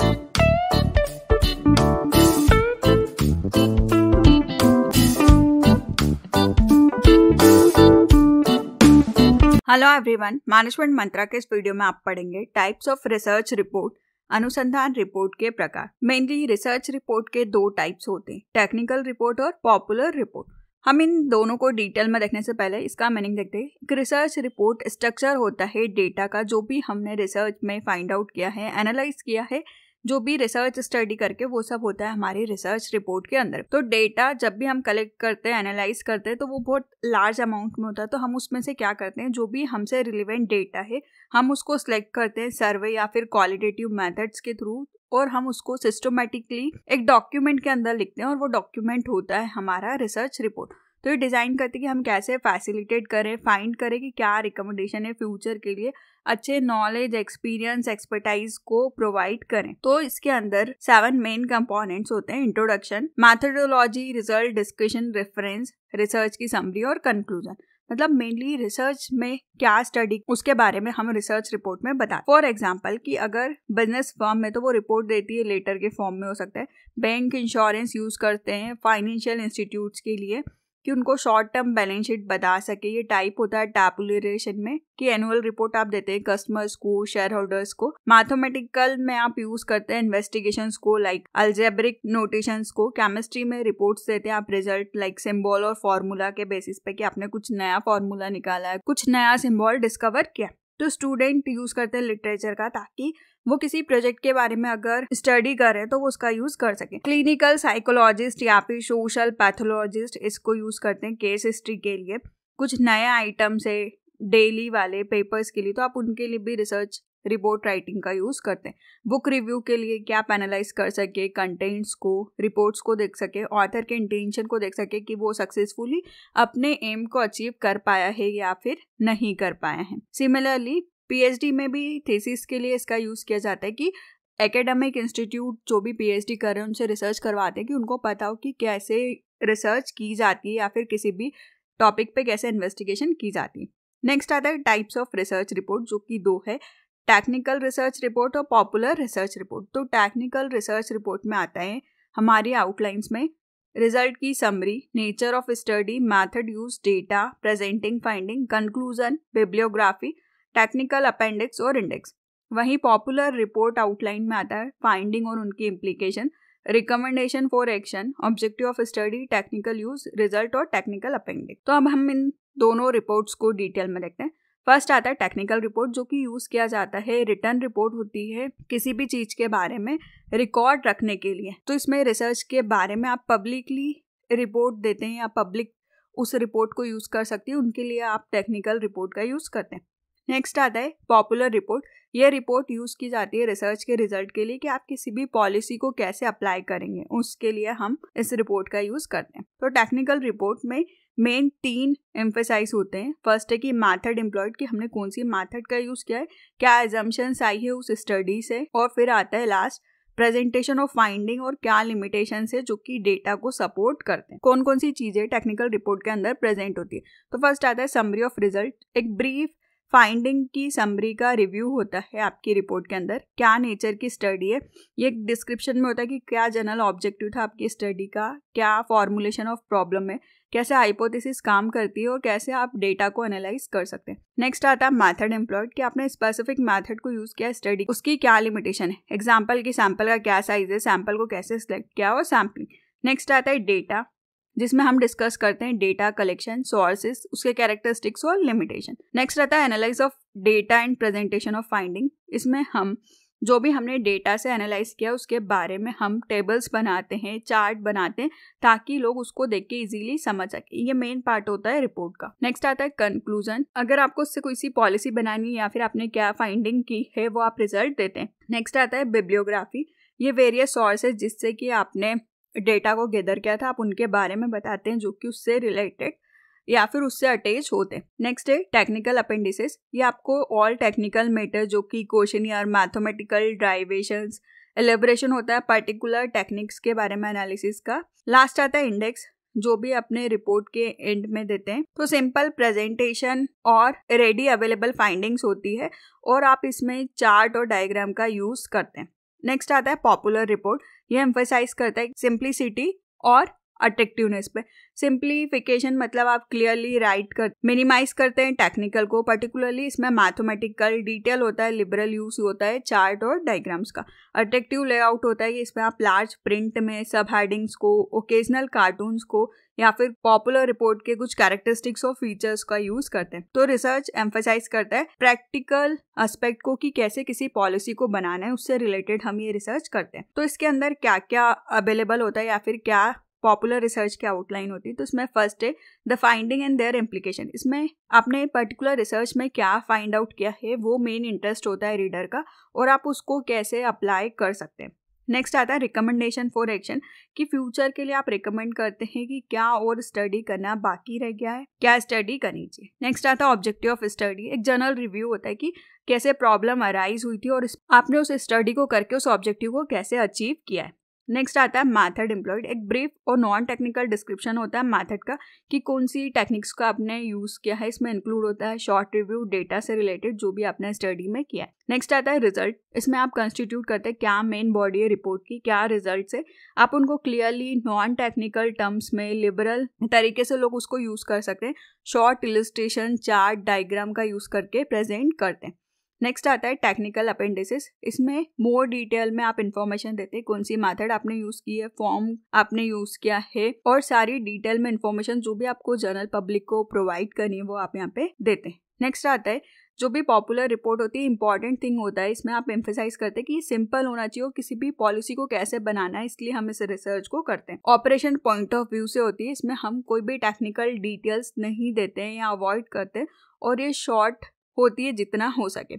hello everyone management मंत्रा के इस video में आप पढ़ेंगे टाइप्स ऑफ रिसर्च रिपोर्ट अनुसंधान रिपोर्ट के प्रकार मेनली रिसर्च रिपोर्ट के दो टाइप्स होते हैं टेक्निकल रिपोर्ट और पॉपुलर रिपोर्ट हम इन दोनों को डिटेल में देखने से पहले इसका मीनिंग देखते हैं एक रिसर्च रिपोर्ट स्ट्रक्चर होता है डेटा का जो भी हमने रिसर्च में फाइंड आउट किया है एनालाइज किया है जो भी रिसर्च स्टडी करके वो सब होता है हमारी रिसर्च रिपोर्ट के अंदर तो डेटा जब भी हम कलेक्ट करते हैं एनालाइज करते हैं तो वो बहुत लार्ज अमाउंट में होता है तो हम उसमें से क्या करते हैं जो भी हमसे रिलेवेंट डेटा है हम उसको सिलेक्ट करते हैं सर्वे या फिर क्वालिटेटिव मैथड्स के थ्रू और हम उसको सिस्टमेटिकली एक डॉक्यूमेंट के अंदर लिखते हैं और वो डॉक्यूमेंट होता है हमारा रिसर्च रिपोर्ट तो ये डिज़ाइन करते कि हम कैसे फैसिलिटेट करें फाइंड करें कि क्या रिकमेंडेशन है फ्यूचर के लिए अच्छे नॉलेज एक्सपीरियंस एक्सपर्टाइज को प्रोवाइड करें तो इसके अंदर सेवन मेन कंपोनेंट्स होते हैं introduction methodology result discussion reference research की समरी और कंक्लूजन मतलब मेनली रिसर्च में क्या स्टडी उसके बारे में हम रिसर्च रिपोर्ट में बताएं फॉर एग्जाम्पल कि अगर बिजनेस फर्म में तो वो रिपोर्ट देती है लेटर के फॉर्म में हो सकता है बैंक इंश्योरेंस यूज करते हैं फाइनेंशियल इंस्टीट्यूट के लिए कि उनको शॉर्ट टर्म बैलेंस शीट बता सके ये टाइप होता है टैपुलरेशन में कि एनुअल रिपोर्ट आप देते हैं कस्टमर्स को शेयर होल्डर्स को मैथमेटिकल में आप यूज करते हैं इन्वेस्टिगेशन को लाइक अल्जेब्रिक नोटेशन को केमिस्ट्री में रिपोर्ट्स देते हैं आप रिजल्ट लाइक सिम्बॉल और फॉर्मूला के बेसिस पे कि आपने कुछ नया फॉर्मूला निकाला है कुछ नया सिम्बॉल डिस्कवर किया तो स्टूडेंट यूज करते हैं लिटरेचर का ताकि वो किसी प्रोजेक्ट के बारे में अगर स्टडी कर रहे हैं तो वो उसका यूज कर सके क्लिनिकल साइकोलॉजिस्ट या फिर सोशल पैथोलॉजिस्ट इसको यूज करते हैं केस हिस्ट्री के लिए कुछ नए आइटम्स है डेली वाले पेपर्स के लिए तो आप उनके लिए भी रिसर्च रिपोर्ट राइटिंग का यूज़ करते हैं बुक रिव्यू के लिए क्या आप कर सके कंटेंट्स को रिपोर्ट्स को देख सके ऑथर के इंटेंशन को देख सके कि वो सक्सेसफुली अपने एम को अचीव कर पाया है या फिर नहीं कर पाया है सिमिलरली पीएचडी में भी थीसिस के लिए इसका यूज़ किया जाता है कि एकेडमिक इंस्टीट्यूट जो भी पीएचडी कर रहे हैं उनसे रिसर्च करवाते हैं कि उनको पता हो कि कैसे रिसर्च की जाती है या फिर किसी भी टॉपिक पे कैसे इन्वेस्टिगेशन की जाती है नेक्स्ट आता है टाइप्स ऑफ रिसर्च रिपोर्ट जो कि दो है टेक्निकल रिसर्च रिपोर्ट और पॉपुलर रिसर्च रिपोर्ट तो टेक्निकल रिसर्च रिपोर्ट में आता है हमारी आउटलाइंस में रिजल्ट की summary nature of study method use data presenting finding conclusion bibliography technical appendix और इंडेक्स वहीं पॉपुलर रिपोर्ट आउटलाइन में आता है फाइंडिंग और उनकी implication recommendation for action objective of study technical use result और टेक्निकल अपेंडिक्स तो अब हम इन दोनों रिपोर्ट्स को डिटेल में देखते हैं फर्स्ट आता है टेक्निकल रिपोर्ट जो कि यूज़ किया जाता है रिटर्न रिपोर्ट होती है किसी भी चीज़ के बारे में रिकॉर्ड रखने के लिए तो इसमें रिसर्च के बारे में आप पब्लिकली रिपोर्ट देते हैं या पब्लिक उस रिपोर्ट को यूज़ कर सकती है उनके लिए आप टेक्निकल रिपोर्ट का यूज़ करते हैं नेक्स्ट आता है पॉपुलर रिपोर्ट ये रिपोर्ट यूज़ की जाती है रिसर्च के रिजल्ट के लिए कि आप किसी भी पॉलिसी को कैसे अप्लाई करेंगे उसके लिए हम इस रिपोर्ट का यूज़ करते हैं तो टेक्निकल रिपोर्ट में मेन तीन एम्फेसाइज होते हैं फर्स्ट है कि मैथड एम्प्लॉयड कि हमने कौन सी मैथड का यूज़ किया है क्या एजम्पन्स आई है उस स्टडी से और फिर आता है लास्ट प्रेजेंटेशन ऑफ फाइंडिंग और क्या लिमिटेशन है जो कि डेटा को सपोर्ट करते हैं कौन कौन सी चीज़ें टेक्निकल रिपोर्ट के अंदर प्रेजेंट होती है तो फर्स्ट आता है समरी ऑफ रिजल्ट एक ब्रीफ फाइंडिंग की समरी का रिव्यू होता है आपकी रिपोर्ट के अंदर क्या नेचर की स्टडी है ये डिस्क्रिप्शन में होता है कि क्या जनरल ऑब्जेक्टिव था आपकी स्टडी का क्या फॉर्मुलेशन ऑफ प्रॉब्लम है कैसे हाइपोथेसिस काम करती है और कैसे आप डेटा को एनालाइज कर सकते हैं नेक्स्ट आता है मैथड एम्प्लॉयड कि आपने स्पेसिफिक मैथड को यूज किया स्टडी उसकी क्या लिमिटेशन है एग्जाम्पल की सैम्पल का क्या साइज है सैंपल को कैसे सिलेक्ट किया और सैम्पलिंग नेक्स्ट आता है डेटा जिसमें हम डिस्कस करते हैं डेटा कलेक्शन सोर्सेस उसके कैरेक्टरिस्टिक्स और लिमिटेशन नेक्स्ट रहता है analyse of data and presentation of finding इसमें हम जो भी हमने डेटा से एनालाइज किया उसके बारे में हम टेबल्स बनाते हैं चार्ट बनाते हैं ताकि लोग उसको देख के इजीली समझ सके ये मेन पार्ट होता है रिपोर्ट का नेक्स्ट आता है कंक्लूजन अगर आपको उससे कोई सी पॉलिसी बनानी है या फिर आपने क्या फाइंडिंग की है वो आप रिजल्ट देते हैं नेक्स्ट आता है बिब्लियोग्राफी ये वेरियस सोर्सेज जिससे कि आपने डेटा को गैदर किया था आप उनके बारे में बताते हैं जो कि उससे रिलेटेड या फिर उससे अटैच होते हैं नेक्स्ट है टेक्निकल अपेंडिसेस ये आपको ऑल टेक्निकल मैटर जो कि क्वेश्चन या मैथमेटिकल ड्राइवेशन एलेब्रेशन होता है पर्टिकुलर टेक्निक्स के बारे में एनालिसिस का लास्ट आता है इंडेक्स जो भी अपने रिपोर्ट के एंड में देते हैं तो सिंपल प्रेजेंटेशन और रेडी अवेलेबल फाइंडिंग्स होती है और आप इसमें चार्ट और डायग्राम का यूज़ करते हैं नेक्स्ट आता है पॉपुलर रिपोर्ट ये एम्फोसाइज करता है सिंप्लिसिटी और अट्रेक्टिवनेस पे सिंप्लीफिकेशन मतलब आप क्लियरली राइट कर मिनिमाइज करते हैं टेक्निकल को पर्टिकुलरली इसमें मैथमेटिकल डिटेल होता है लिबरल यूज होता है चार्ट और डायग्राम्स का अट्रेक्टिव लेआउट होता है कि इसमें आप लार्ज प्रिंट में सब हेडिंग्स को ओकेजनल कार्टून्स को या फिर पॉपुलर रिपोर्ट के कुछ कैरेक्टरिस्टिक्स और फीचर्स का यूज करते हैं तो रिसर्च एम्फेसाइज करता है प्रैक्टिकल एस्पेक्ट को कि कैसे किसी पॉलिसी को बनाना है उससे रिलेटेड हम ये रिसर्च करते हैं तो इसके अंदर क्या क्या अवेलेबल होता है या फिर क्या पॉपुलर रिसर्च की आउटलाइन होती है तो इसमें फर्स्ट है the finding and their implication इसमें आपने पर्टिकुलर रिसर्च में क्या फाइंड आउट किया है वो मेन इंटरेस्ट होता है रीडर का और आप उसको कैसे अप्लाई कर सकते हैं नेक्स्ट आता है रिकमेंडेशन फॉर एक्शन कि फ्यूचर के लिए आप रिकमेंड करते हैं कि क्या और स्टडी करना बाकी रह गया है क्या स्टडी करनी चाहिए नेक्स्ट आता है ऑब्जेक्टिव ऑफ स्टडी एक जनरल रिव्यू होता है कि कैसे प्रॉब्लम अराइज हुई थी और आपने उस स्टडी को करके उस ऑब्जेक्टिव को कैसे अचीव किया है नेक्स्ट आता है मैथड एम्प्लॉयड एक ब्रीफ और नॉन टेक्निकल डिस्क्रिप्शन होता है मैथड का कि कौन सी टेक्निक्स का आपने यूज़ किया है इसमें इंक्लूड होता है शॉर्ट रिव्यू डेटा से रिलेटेड जो भी आपने स्टडी में किया है नेक्स्ट आता है रिजल्ट इसमें आप कंस्टिट्यूट करते हैं क्या मेन बॉडी है रिपोर्ट की क्या रिजल्ट है आप उनको क्लियरली नॉन टेक्निकल टर्म्स में लिबरल तरीके से लोग उसको यूज़ कर सकते हैं शॉर्ट इलिस्ट्रेशन चार्ट डाइग्राम का यूज़ करके प्रेजेंट करते हैं नेक्स्ट आता है टेक्निकल अपेंडिसिस इसमें मोर डिटेल में आप इन्फॉर्मेशन देते हैं कौन सी मैथड आपने यूज की है फॉर्म आपने यूज किया है और सारी डिटेल में इन्फॉर्मेशन जो भी आपको जनरल पब्लिक को प्रोवाइड करनी है वो आप यहाँ पे देते हैं नेक्स्ट आता है जो भी पॉपुलर रिपोर्ट होती है इंपॉर्टेंट थिंग होता है इसमें आप एम्फेसाइज करते हैं कि ये सिंपल होना चाहिए और किसी भी पॉलिसी को कैसे बनाना है इसलिए हम इस रिसर्च को करते हैं ऑपरेशन पॉइंट ऑफ व्यू से होती है इसमें हम कोई भी टेक्निकल डिटेल्स नहीं देते हैं या अवॉइड करते हैं और ये शॉर्ट होती है जितना हो सके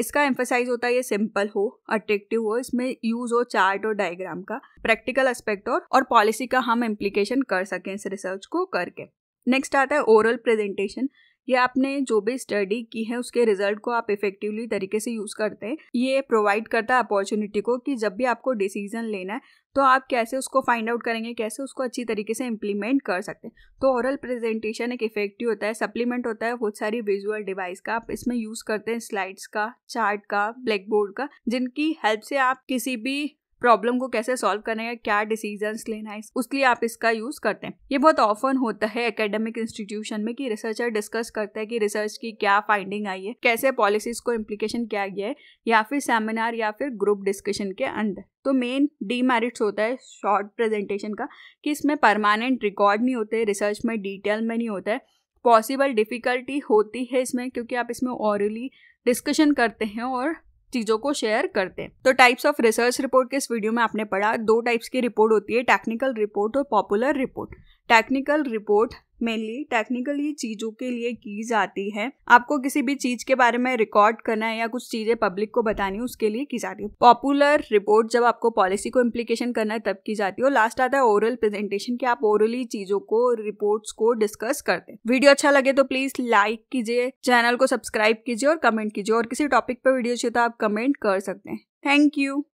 इसका एम्फोसाइज होता है ये सिंपल हो अट्रेक्टिव हो इसमें यूज़ हो चार्ट और डायग्राम का प्रैक्टिकल एस्पेक्ट और और पॉलिसी का हम इम्प्लीकेशन कर सकें इस रिसर्च को करके नेक्स्ट आता है ओरल प्रेजेंटेशन या आपने जो भी स्टडी की है उसके रिजल्ट को आप इफेक्टिवली तरीके से यूज़ करते हैं ये प्रोवाइड करता है अपॉर्चुनिटी को कि जब भी आपको डिसीजन लेना है तो आप कैसे उसको फाइंड आउट करेंगे कैसे उसको अच्छी तरीके से इम्प्लीमेंट कर सकते हैं तो ओरल प्रेजेंटेशन एक इफेक्टिव होता है सप्लीमेंट होता है बहुत सारी विजुअल डिवाइस का आप इसमें यूज़ करते हैं स्लाइड्स का चार्ट का ब्लैक बोर्ड का जिनकी हेल्प से आप किसी भी प्रॉब्लम को कैसे सॉल्व करना है क्या डिसीजन लेना है उसके लिए आप इसका यूज करते हैं ये बहुत ऑफन होता है एकेडमिक इंस्टीट्यूशन में कि रिसर्चर डिस्कस करता है कि रिसर्च की क्या फाइंडिंग आई है कैसे पॉलिसीज को इम्प्लीकेशन किया गया है या फिर सेमिनार या फिर ग्रुप डिस्कशन के अंदर तो मेन डीमेरिट्स होता है शॉर्ट प्रेजेंटेशन का कि इसमें परमानेंट रिकॉर्ड नहीं होते रिसर्च में डिटेल में नहीं होता है पॉसिबल डिफ़िकल्टी होती है इसमें क्योंकि आप इसमें औरली डिस्कशन करते हैं और चीज़ों को शेयर करते हैं तो टाइप्स ऑफ रिसर्च रिपोर्ट के इस वीडियो में आपने पढ़ा दो टाइप्स की रिपोर्ट होती है टेक्निकल रिपोर्ट और popular report technical report mainly technically चीज़ों के लिए की जाती है आपको किसी भी चीज़ के बारे में रिकॉर्ड करना है या कुछ चीज़ें पब्लिक को बतानी है उसके लिए की जाती है पॉपुलर रिपोर्ट जब आपको पॉलिसी को इम्प्लीकेशन करना है तब की जाती है और लास्ट आता है ओरल प्रेजेंटेशन कि आप ओरली चीज़ों को रिपोर्ट्स को डिस्कस करते हैं वीडियो अच्छा लगे तो प्लीज़ लाइक कीजिए चैनल को सब्सक्राइब कीजिए और कमेंट कीजिए और किसी टॉपिक पर वीडियो चाहिए तो आप कमेंट कर सकते हैं थैंक यू